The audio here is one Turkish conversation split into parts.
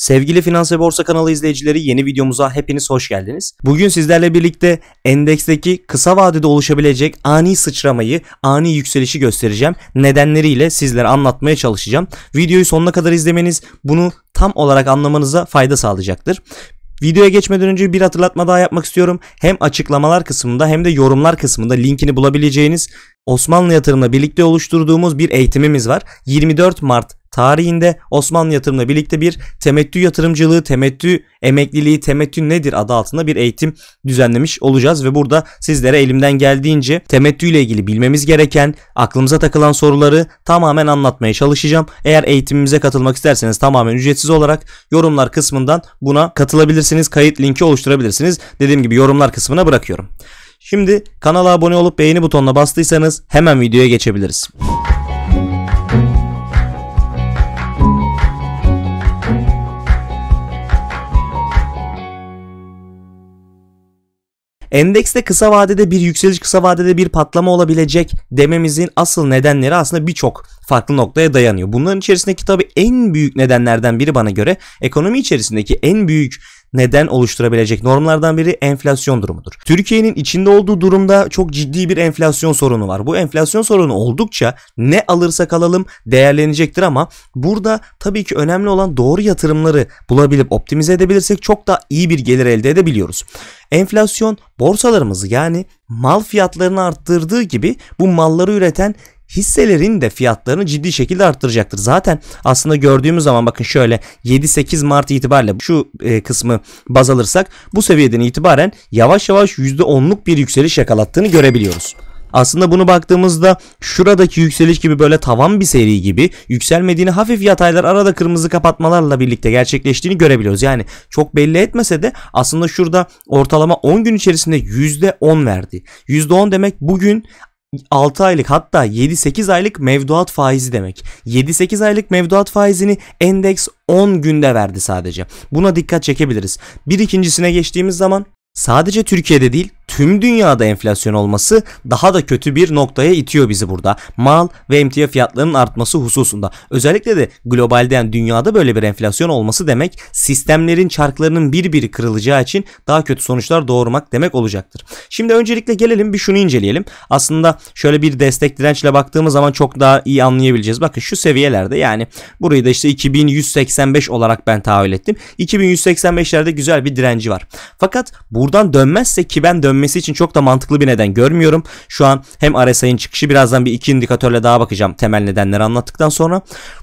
Sevgili Finans ve Borsa kanalı izleyicileri yeni videomuza hepiniz hoş geldiniz. Bugün sizlerle birlikte endeksteki kısa vadede oluşabilecek ani sıçramayı, ani yükselişi göstereceğim. Nedenleriyle sizlere anlatmaya çalışacağım. Videoyu sonuna kadar izlemeniz bunu tam olarak anlamanıza fayda sağlayacaktır. Videoya geçmeden önce bir hatırlatma daha yapmak istiyorum. Hem açıklamalar kısmında hem de yorumlar kısmında linkini bulabileceğiniz Osmanlı Yatırım'la birlikte oluşturduğumuz bir eğitimimiz var. 24 Mart tarihinde Osmanlı yatırımla birlikte bir temettü yatırımcılığı, temettü emekliliği, temettü nedir adı altında bir eğitim düzenlemiş olacağız ve burada sizlere elimden geldiğince temettü ile ilgili bilmemiz gereken, aklımıza takılan soruları tamamen anlatmaya çalışacağım. Eğer eğitimimize katılmak isterseniz tamamen ücretsiz olarak yorumlar kısmından buna katılabilirsiniz. Kayıt linki oluşturabilirsiniz. Dediğim gibi yorumlar kısmına bırakıyorum. Şimdi kanala abone olup beğeni butonuna bastıysanız hemen videoya geçebiliriz. Endekste kısa vadede bir yükseliş kısa vadede bir patlama olabilecek dememizin asıl nedenleri aslında birçok farklı noktaya dayanıyor. Bunların içerisindeki tabii en büyük nedenlerden biri bana göre ekonomi içerisindeki en büyük neden oluşturabilecek normlardan biri enflasyon durumudur. Türkiye'nin içinde olduğu durumda çok ciddi bir enflasyon sorunu var. Bu enflasyon sorunu oldukça ne alırsak alalım değerlenecektir ama burada tabii ki önemli olan doğru yatırımları bulabilip optimize edebilirsek çok daha iyi bir gelir elde edebiliyoruz. Enflasyon borsalarımızı yani mal fiyatlarını arttırdığı gibi bu malları üreten hisselerin de fiyatlarını ciddi şekilde arttıracaktır. Zaten aslında gördüğümüz zaman bakın şöyle 7-8 Mart itibariyle şu e, kısmı baz alırsak bu seviyeden itibaren yavaş yavaş %10'luk bir yükseliş yakalattığını görebiliyoruz. Aslında bunu baktığımızda şuradaki yükseliş gibi böyle tavan bir seri gibi yükselmediğini hafif yataylar arada kırmızı kapatmalarla birlikte gerçekleştiğini görebiliyoruz. Yani çok belli etmese de aslında şurada ortalama 10 gün içerisinde %10 verdi. %10 demek bugün 6 aylık hatta 7-8 aylık mevduat faizi demek. 7-8 aylık mevduat faizini endeks 10 günde verdi sadece. Buna dikkat çekebiliriz. Bir ikincisine geçtiğimiz zaman sadece Türkiye'de değil tüm dünyada enflasyon olması daha da kötü bir noktaya itiyor bizi burada. Mal ve emtia fiyatlarının artması hususunda. Özellikle de globalden yani dünyada böyle bir enflasyon olması demek sistemlerin çarklarının bir biri kırılacağı için daha kötü sonuçlar doğurmak demek olacaktır. Şimdi öncelikle gelelim bir şunu inceleyelim. Aslında şöyle bir destek dirençle baktığımız zaman çok daha iyi anlayabileceğiz. Bakın şu seviyelerde yani burayı da işte 2185 olarak ben tahayyül ettim. 2185'lerde güzel bir direnci var. Fakat buradan dönmezse ki ben dönmem dönmesi için çok da mantıklı bir neden görmüyorum. Şu an hem RSI'nin çıkışı birazdan bir iki indikatörle daha bakacağım temel nedenleri anlattıktan sonra.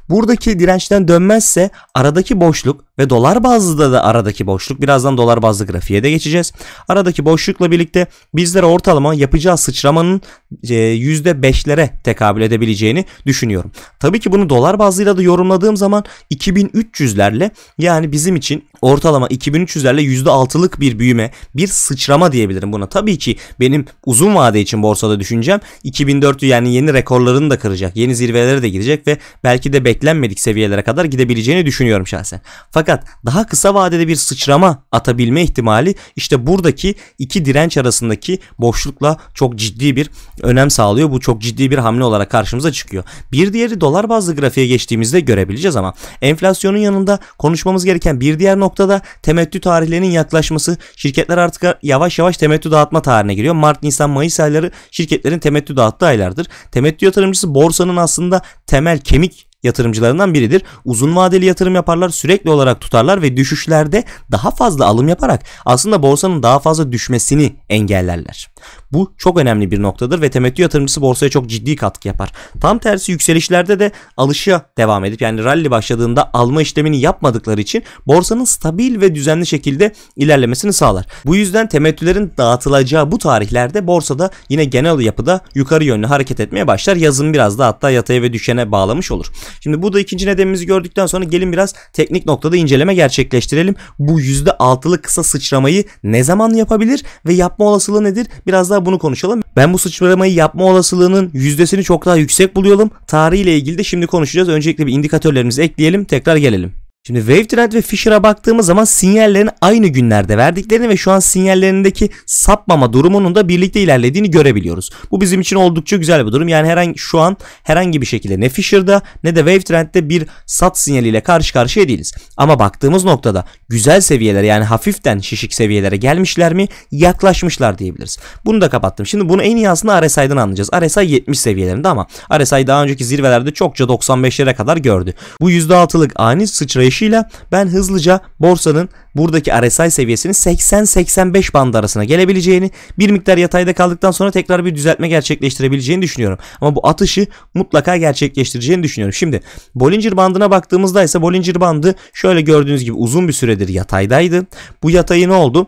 Buradaki dirençten dönmezse aradaki boşluk ve dolar bazlıda da aradaki boşluk birazdan dolar bazlı grafiğe de geçeceğiz. Aradaki boşlukla birlikte bizlere ortalama yapacağı sıçramanın %5'lere e, tekabül edebileceğini düşünüyorum. Tabii ki bunu dolar bazıyla da yorumladığım zaman 2300'lerle yani bizim için ortalama 2300'lerle %6'lık bir büyüme, bir sıçrama diyebilirim buna. Tabii ki benim uzun vade için borsada düşüncem 2.400 yani yeni rekorlarını da kıracak, yeni zirvelere de gidecek ve belki de beklenmedik seviyelere kadar gidebileceğini düşünüyorum şahsen. Fakat daha kısa vadede bir sıçrama atabilme ihtimali işte buradaki iki direnç arasındaki boşlukla çok ciddi bir önem sağlıyor. Bu çok ciddi bir hamle olarak karşımıza çıkıyor. Bir diğeri dolar bazlı grafiğe geçtiğimizde görebileceğiz ama enflasyonun yanında konuşmamız gereken bir diğer noktada temettü tarihlerinin yaklaşması. Şirketler artık yavaş yavaş temettü dağıtma tarihine giriyor. Mart, Nisan, Mayıs ayları şirketlerin temettü dağıttığı aylardır. Temettü yatırımcısı borsanın aslında temel kemik yatırımcılarından biridir. Uzun vadeli yatırım yaparlar, sürekli olarak tutarlar ve düşüşlerde daha fazla alım yaparak aslında borsanın daha fazla düşmesini engellerler. Bu çok önemli bir noktadır ve temettü yatırımcısı borsaya çok ciddi katkı yapar. Tam tersi yükselişlerde de alışa devam edip yani rally başladığında alma işlemini yapmadıkları için borsanın stabil ve düzenli şekilde ilerlemesini sağlar. Bu yüzden temettülerin dağıtılacağı bu tarihlerde borsada yine genel yapıda yukarı yönlü hareket etmeye başlar. Yazın biraz da hatta yataya ve düşene bağlamış olur. Şimdi bu da ikinci nedenimizi gördükten sonra gelin biraz teknik noktada inceleme gerçekleştirelim. Bu %6'lık kısa sıçramayı ne zaman yapabilir ve yapma olasılığı nedir? Biraz biraz daha bunu konuşalım. Ben bu sıçramayı yapma olasılığının yüzdesini çok daha yüksek buluyorum. Tarihi ile ilgili de şimdi konuşacağız. Öncelikle bir indikatörlerimizi ekleyelim tekrar gelelim. Şimdi Wavetrend ve Fisher'a baktığımız zaman sinyallerin aynı günlerde verdiklerini ve şu an sinyallerindeki sapmama durumunun da birlikte ilerlediğini görebiliyoruz. Bu bizim için oldukça güzel bir durum. Yani herhangi şu an herhangi bir şekilde ne Fisher'da ne de Wavetrend'de bir sat sinyaliyle karşı karşıya değiliz. Ama baktığımız noktada güzel seviyeler yani hafiften şişik seviyelere gelmişler mi? Yaklaşmışlar diyebiliriz. Bunu da kapattım. Şimdi bunu en iyi aslında RSI'den anlayacağız. RSI 70 seviyelerinde ama RSI daha önceki zirvelerde çokça 95'lere kadar gördü. Bu %6'lık ani sıçrayış artışıyla ben hızlıca borsanın buradaki RSI seviyesinin 80-85 bandı arasına gelebileceğini bir miktar yatayda kaldıktan sonra tekrar bir düzeltme gerçekleştirebileceğini düşünüyorum. Ama bu atışı mutlaka gerçekleştireceğini düşünüyorum. Şimdi Bollinger bandına baktığımızda ise Bollinger bandı şöyle gördüğünüz gibi uzun bir süredir yataydaydı. Bu yatayı ne oldu?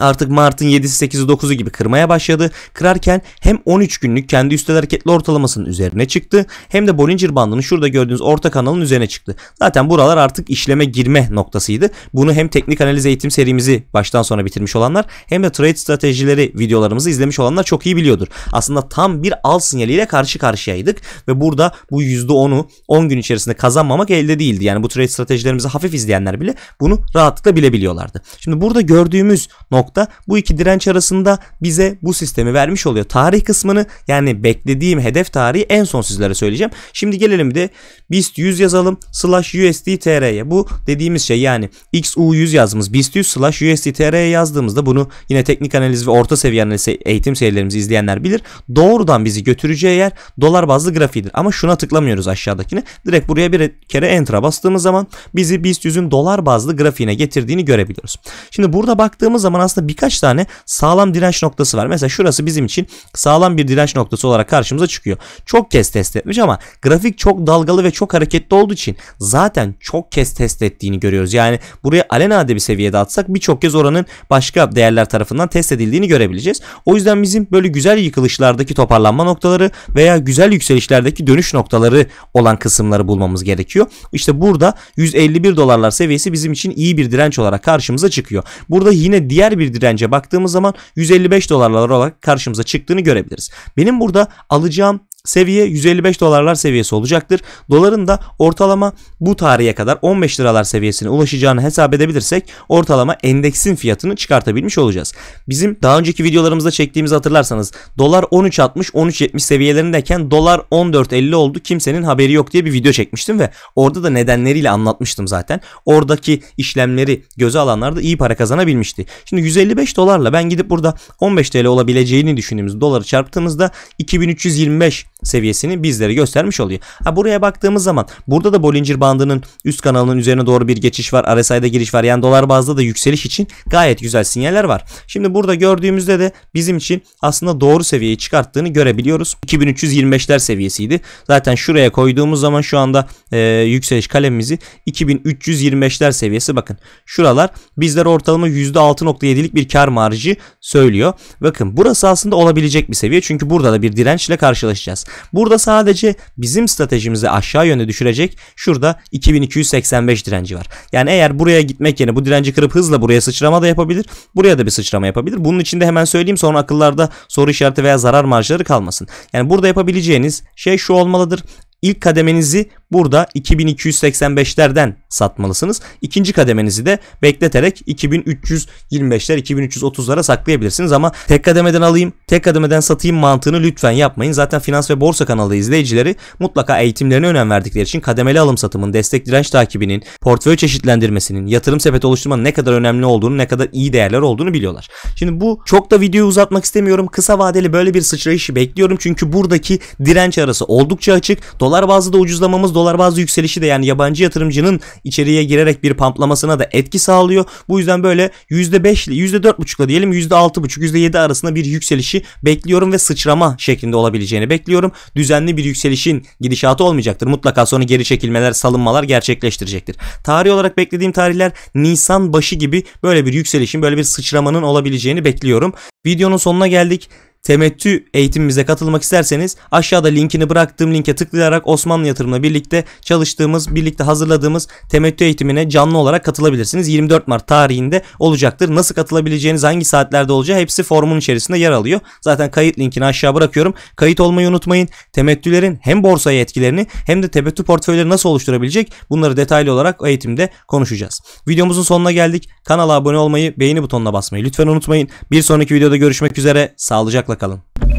Artık Mart'ın 7'si 8'i 9'u gibi kırmaya başladı. Kırarken hem 13 günlük kendi üstel hareketli ortalamasının üzerine çıktı hem de Bollinger bandının şurada gördüğünüz orta kanalın üzerine çıktı. Zaten buralar artık işleme girme noktasıydı. Bunu hem teknik analiz eğitim serimizi baştan sona bitirmiş olanlar hem de trade stratejileri videolarımızı izlemiş olanlar çok iyi biliyordur. Aslında tam bir al sinyaliyle karşı karşıyaydık ve burada bu %10'u 10 gün içerisinde kazanmamak elde değildi. Yani bu trade stratejilerimizi hafif izleyenler bile bunu rahatlıkla bilebiliyorlardı. Şimdi burada gördüğümüz nokta nokta bu iki direnç arasında bize bu sistemi vermiş oluyor. Tarih kısmını yani beklediğim hedef tarihi en son sizlere söyleyeceğim. Şimdi gelelim de BIST 100 yazalım slash USD TR'ye. Bu dediğimiz şey yani XU100 yazdığımız BIST 100 slash USD TR'ye yazdığımızda bunu yine teknik analiz ve orta seviye analiz eğitim serilerimizi izleyenler bilir. Doğrudan bizi götüreceği yer dolar bazlı grafiğidir. Ama şuna tıklamıyoruz aşağıdakine. Direkt buraya bir kere enter'a bastığımız zaman bizi BIST 100'ün dolar bazlı grafiğine getirdiğini görebiliyoruz. Şimdi burada baktığımız zaman aslında aslında birkaç tane sağlam direnç noktası var. Mesela şurası bizim için sağlam bir direnç noktası olarak karşımıza çıkıyor. Çok kez test etmiş ama grafik çok dalgalı ve çok hareketli olduğu için zaten çok kez test ettiğini görüyoruz. Yani buraya alenade bir seviyede atsak birçok kez oranın başka değerler tarafından test edildiğini görebileceğiz. O yüzden bizim böyle güzel yıkılışlardaki toparlanma noktaları veya güzel yükselişlerdeki dönüş noktaları olan kısımları bulmamız gerekiyor. İşte burada 151 dolarlar seviyesi bizim için iyi bir direnç olarak karşımıza çıkıyor. Burada yine diğer bir bir dirence baktığımız zaman 155 dolarlar olarak karşımıza çıktığını görebiliriz. Benim burada alacağım Seviye 155 dolarlar seviyesi olacaktır. Doların da ortalama bu tarihe kadar 15 liralar seviyesine ulaşacağını hesap edebilirsek ortalama endeksin fiyatını çıkartabilmiş olacağız. Bizim daha önceki videolarımızda çektiğimizi hatırlarsanız dolar 13.60 13.70 seviyelerindeyken dolar 14.50 oldu kimsenin haberi yok diye bir video çekmiştim ve orada da nedenleriyle anlatmıştım zaten. Oradaki işlemleri göze alanlar da iyi para kazanabilmişti. Şimdi 155 dolarla ben gidip burada 15 TL olabileceğini düşündüğümüz doları çarptığımızda 2325 seviyesini bizlere göstermiş oluyor. Ha, buraya baktığımız zaman burada da Bollinger bandının üst kanalının üzerine doğru bir geçiş var. RSI'de giriş var. Yani dolar bazda da yükseliş için gayet güzel sinyaller var. Şimdi burada gördüğümüzde de bizim için aslında doğru seviyeyi çıkarttığını görebiliyoruz. 2325'ler seviyesiydi. Zaten şuraya koyduğumuz zaman şu anda e, yükseliş kalemimizi 2325'ler seviyesi bakın. Şuralar bizler ortalama %6.7'lik bir kar marjı söylüyor. Bakın burası aslında olabilecek bir seviye. Çünkü burada da bir dirençle karşılaşacağız. Burada sadece bizim stratejimizi aşağı yönde düşürecek şurada 2285 direnci var. Yani eğer buraya gitmek yerine bu direnci kırıp hızla buraya sıçrama da yapabilir. Buraya da bir sıçrama yapabilir. Bunun için de hemen söyleyeyim sonra akıllarda soru işareti veya zarar marjları kalmasın. Yani burada yapabileceğiniz şey şu olmalıdır. İlk kademenizi burada 2285'lerden satmalısınız. İkinci kademenizi de bekleterek 2325'ler 2330'lara saklayabilirsiniz ama tek kademeden alayım, tek kademeden satayım mantığını lütfen yapmayın. Zaten finans ve borsa kanalı izleyicileri mutlaka eğitimlerine önem verdikleri için kademeli alım satımın, destek direnç takibinin, portföy çeşitlendirmesinin, yatırım sepeti oluşturmanın ne kadar önemli olduğunu, ne kadar iyi değerler olduğunu biliyorlar. Şimdi bu çok da videoyu uzatmak istemiyorum. Kısa vadeli böyle bir sıçrayışı bekliyorum çünkü buradaki direnç arası oldukça açık. Dolayısıyla Dolar bazlı da ucuzlamamız dolar bazlı yükselişi de yani yabancı yatırımcının içeriye girerek bir pamplamasına da etki sağlıyor. Bu yüzden böyle %5 ile %4,5'la diyelim %6,5 %7 arasında bir yükselişi bekliyorum ve sıçrama şeklinde olabileceğini bekliyorum. Düzenli bir yükselişin gidişatı olmayacaktır. Mutlaka sonra geri çekilmeler, salınmalar gerçekleştirecektir. Tarih olarak beklediğim tarihler Nisan başı gibi böyle bir yükselişin, böyle bir sıçramanın olabileceğini bekliyorum. Videonun sonuna geldik temettü eğitimimize katılmak isterseniz aşağıda linkini bıraktığım linke tıklayarak Osmanlı Yatırım'la birlikte çalıştığımız, birlikte hazırladığımız temettü eğitimine canlı olarak katılabilirsiniz. 24 Mart tarihinde olacaktır. Nasıl katılabileceğiniz, hangi saatlerde olacağı hepsi forumun içerisinde yer alıyor. Zaten kayıt linkini aşağı bırakıyorum. Kayıt olmayı unutmayın. Temettülerin hem borsaya etkilerini hem de temettü portföyleri nasıl oluşturabilecek bunları detaylı olarak eğitimde konuşacağız. Videomuzun sonuna geldik. Kanala abone olmayı, beğeni butonuna basmayı lütfen unutmayın. Bir sonraki videoda görüşmek üzere. Sağlıcakla sağlıkla kalın.